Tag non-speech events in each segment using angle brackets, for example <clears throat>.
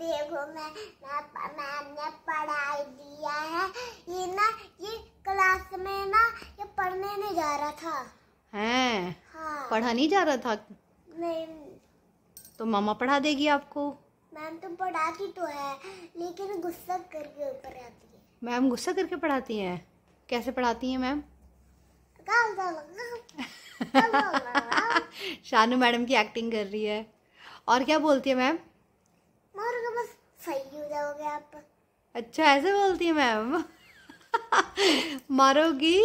देखो मैं मैं मैम पढ़ाई दिया है ये ना ये क्लास में ना ये पढ़ने नहीं जा रहा था है हाँ। पढ़ा नहीं जा रहा था नहीं तो मामा पढ़ा देगी आपको मैम तो पढ़ाती तो है लेकिन गुस्सा करके पढ़ाती है मैम गुस्सा करके पढ़ाती है कैसे पढ़ाती है मैम <laughs> शानू मैडम की एक्टिंग कर रही है और क्या बोलती है मैम का बस सही हो जाओगे आप अच्छा ऐसे बोलती है मैम मारोगी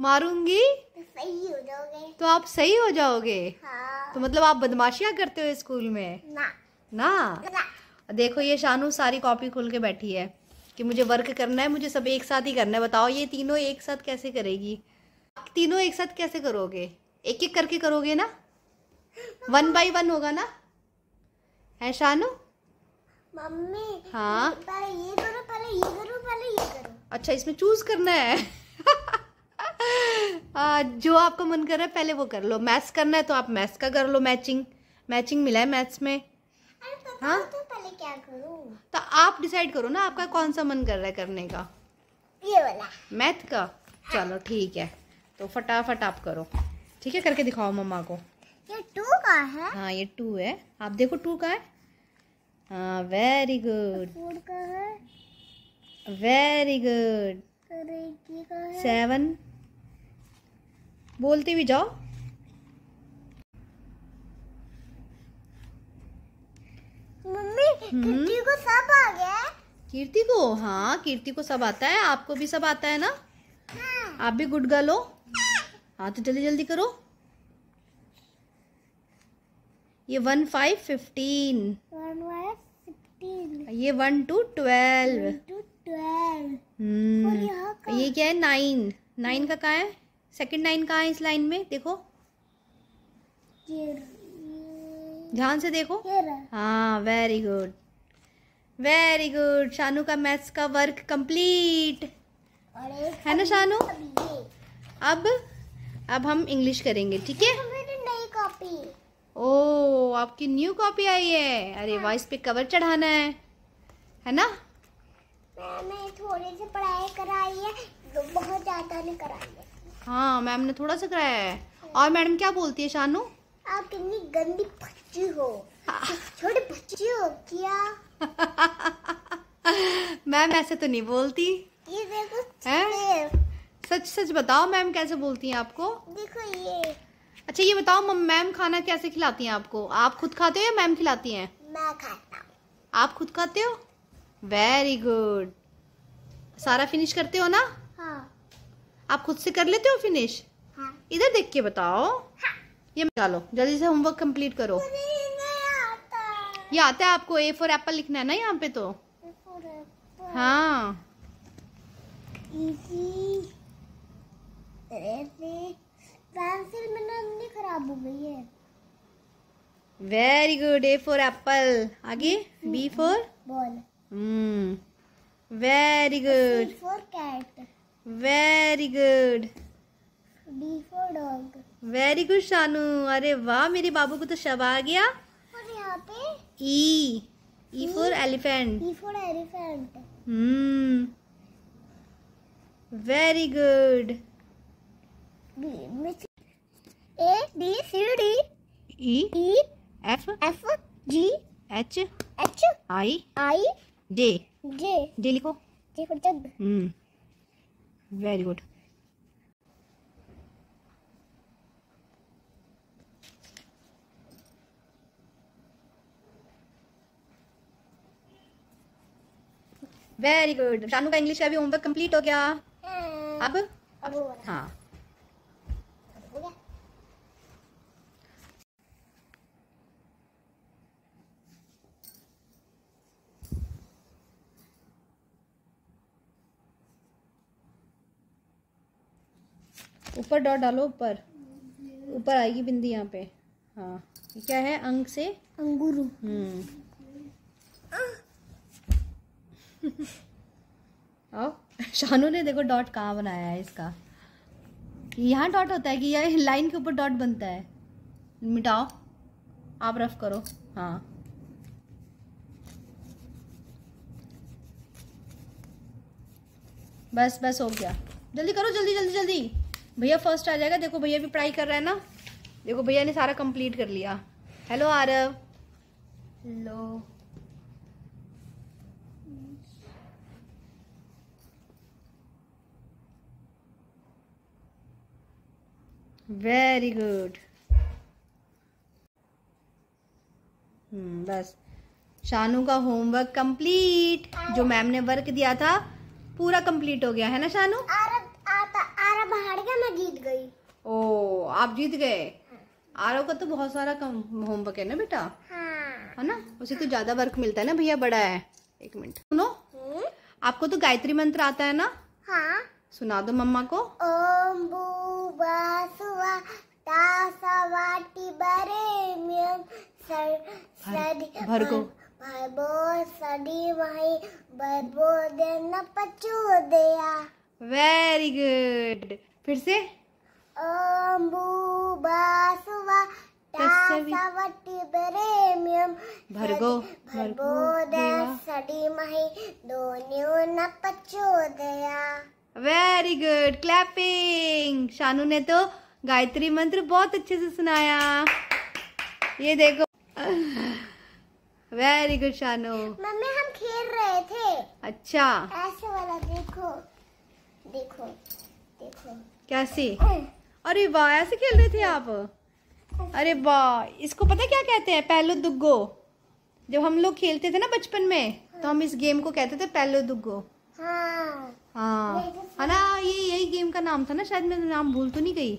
मारूंगी तो सही हो जाओगे तो आप सही हो जाओगे हाँ। तो मतलब आप बदमाशियां करते हो स्कूल में ना ना, देखो ये शानू सारी कॉपी खोल के बैठी है कि मुझे वर्क करना है मुझे सब एक साथ ही करना है बताओ ये तीनों एक साथ कैसे करेगी आप तीनों एक साथ कैसे करोगे एक एक करके करोगे ना वन बाई वन होगा ना है शानू मम्मी हाँ पहले ये करो पहले ये करो पहले ये करो अच्छा इसमें चूज करना है <laughs> जो आपका मन कर रहा है पहले वो कर लो मैथ्स करना है तो आप मैथ्स का कर लो मैचिंग मैचिंग मिला है मैथ्स में तो हाँ तो पहले क्या करूं तो आप डिसाइड करो ना आपका कौन सा मन कर रहा है करने का ये वाला मैथ का हाँ। चलो ठीक है तो फटाफट आप करो ठीक है करके दिखाओ मम्मा को ये टू का है हाँ ये टू है आप देखो टू का है हाँ very good very good seven बोलते भी जाओ मम्मी हम्म। को सब आ गया कीर्ति को हाँ कीर्ति को सब आता है आपको भी सब आता है ना हाँ। आप भी गुड गर्ल हो हाँ तो जल्दी जल्दी करो ये वन फाइव फिफ्टीन ये वन टू ट्वेल्व हम्म। ये क्या है नाइन नाइन का कहा है सेकंड नाइन कहा है इस लाइन में देखो ध्यान से देखो हाँ very good very good Shanu का मैथ्स का वर्क कंप्लीट है ना शानू अब अब हम इंग्लिश करेंगे ठीक है ओ आपकी न्यू कॉपी आई है अरे हाँ। वॉइस पे कवर चढ़ाना है है ना हाँ, मैम थोड़ी सी पढ़ाई कराई है तो बहुत ज्यादा नहीं कराई है हाँ मैम ने थोड़ा सा कराया है और मैडम क्या बोलती है शानू आप कितनी गंदी बच्ची हो छोटे बच्ची हो क्या <laughs> मैम ऐसे तो नहीं बोलती ये देखो सच सच बताओ मैम कैसे बोलती हैं आपको देखो ये अच्छा ये बताओ मैम खाना कैसे खिलाती हैं आपको आप खुद खाते हो या मैम खिलाती हैं मैं खाता हूँ आप खुद खाते हो वेरी गुड सारा फिनिश करते हो ना हाँ। आप खुद से कर लेते हो फिनिश हाँ। इधर देख के बताओ हाँ। ये डालो जल्दी से होमवर्क कंप्लीट करो ये आता है आपको ए फॉर एप्पल लिखना है ना यहाँ पे तो हाँ पेंसिल मेरा अंदर खराब हो गई है very good A for apple आगे B for ball hmm very good for cat very good D for dog very good Shanu अरे वाह मेरे बाबू को तो शब आ गया और यहाँ पे E E for elephant E for elephant hmm very good A B C D E E F F G H H I I J J J लिखो J for jug hmm very good very good Shanu का English का भी homework complete हो गया हाँ। अब अब हाँ ऊपर डॉट डालो ऊपर ऊपर आएगी बिंदी यहाँ पे हाँ ये क्या है अंग से हम्म <laughs> आओ शानू ने देखो डॉट कहाँ बनाया है इसका यहाँ डॉट होता है कि यह लाइन के ऊपर डॉट बनता है मिटाओ आप रफ करो हाँ बस बस हो गया जल्दी करो जल्दी जल्दी जल्दी भैया फर्स्ट आ जाएगा देखो भैया भी ट्राई कर रहा है ना देखो भैया ने सारा कंप्लीट कर लिया hello Aarav hello very good बस शानू का होमवर्क कंप्लीट जो मैम ने वर्क दिया था पूरा कंप्लीट हो गया है ना शानू हाँ। आप हार गए मैं जीत गई ओ आप जीत गए आरव का तो बहुत सारा होमवर्क है ना बेटा हाँ। है ना उसे तो ज्यादा वर्क मिलता है ना भैया बड़ा है एक मिनट सुनो हम्म। आपको तो गायत्री मंत्र आता है ना हाँ। सुना दो मम्मा को ओम भर्गो सदी भाई वही देना पचो दया वेरी गुड फिर से भर्गो भर्गो वेरी गुड क्लैपिंग शानू ने तो गायत्री मंत्र बहुत अच्छे से सुनाया ये देखो वेरी गुड शानू मम्मी हम खेल रहे थे अच्छा ऐसे वाला देखो देखो देखो कैसी <clears throat> अरे वाह ऐसे खेल रहे थे आप <clears throat> अरे वाह इसको पता क्या कहते हैं पहलो दुग्गो जब हम लोग खेलते थे ना बचपन में हाँ। तो हम इस गेम को कहते थे पहलो दुग्गो हाँ है हाँ। तो हाँ ना ये यही गेम का नाम था ना शायद मैं नाम भूल तो नहीं गई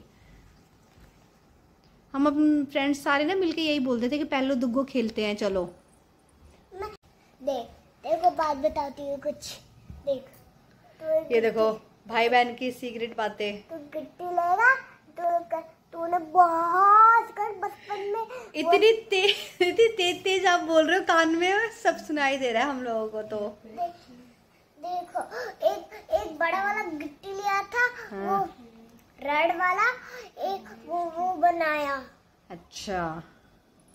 हम अपने फ्रेंड्स सारे ना मिलके यही बोलते थे कि पहलो दुग्गो खेलते हैं चलो देख तेरे को बात बताती हूँ कुछ देख ये देखो भाई बहन की सीक्रेट बातें तो गिट्टी लेगा तो तूने बहुत कर बचपन में इतनी तेज इतनी तेज तेज आप बोल रहे हो कान में सब सुनाई दे रहा है हम लोगों को तो देखो एक एक बड़ा वाला गिट्टी लिया था हाँ। वो रेड वाला एक वो वो बनाया अच्छा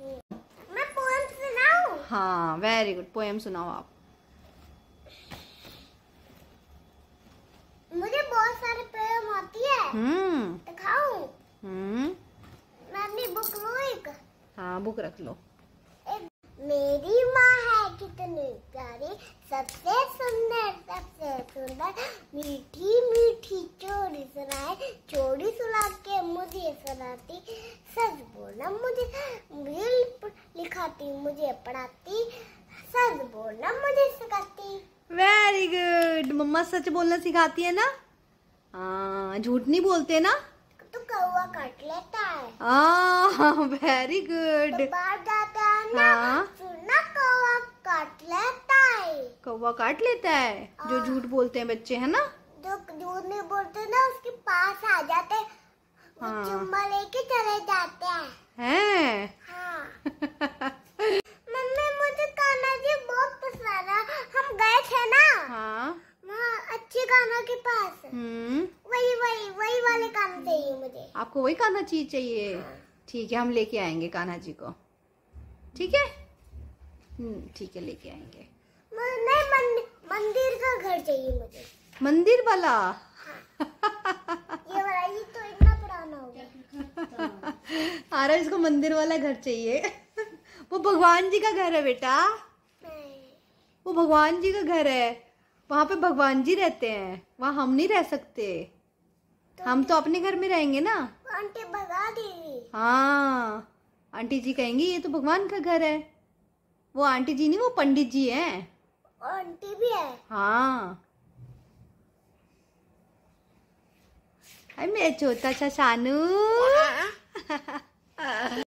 मैं पोएम सुनाऊं हाँ वेरी गुड पोएम सुनाओ आप आती है हम्म तो हम्म मम्मी बुक हाँ, लो एक हाँ बुक रख लो मेरी माँ है कितनी प्यारी सबसे सुंदर सबसे सुंदर मीठी मीठी चोरी सुनाए चोरी सुना के मुझे सुनाती सच बोलना मुझे बिल लिखाती मुझे पढ़ाती सच बोलना मुझे सिखाती वेरी गुड मम्मा सच बोलना सिखाती है ना हाँ, झूठ नहीं बोलते ना तो कौवा काट लेता है वेरी हाँ, गुड तो हाँ? ना काट लेता है कौवा काट लेता है जो हाँ। झूठ बोलते हैं बच्चे है ना जो झूठ नहीं बोलते ना उसके पास आ जाते हाँ। चुम्मा लेके चले जाते हैं है? हाँ। <laughs> मम्मी मुझे कान्हा जी बहुत पसंद है हम गए थे ना हाँ अच्छे कानों के पास हम्म। वही वही वही वाले कान चाहिए मुझे आपको वही काना चीज चाहिए हाँ। ठीक है हम लेके आएंगे कान्हा जी को ठीक है हम्म, ठीक है लेके आएंगे नहीं मंदिर, मंदिर का घर चाहिए मुझे मंदिर वाला हाँ। ये वाला ये तो इतना पुराना हो गया <laughs> आ रहा इसको मंदिर वाला घर चाहिए <laughs> वो भगवान जी का घर है बेटा वो भगवान जी का घर है वहाँ पे भगवान जी रहते हैं वहाँ हम नहीं रह सकते तो हम तो अपने घर में रहेंगे ना आंटी भगा देगी हाँ आंटी जी कहेंगी ये तो भगवान का घर है वो आंटी जी नहीं वो पंडित जी है आंटी भी है हाँ हाय मेरा छोटा सा शानू <laughs>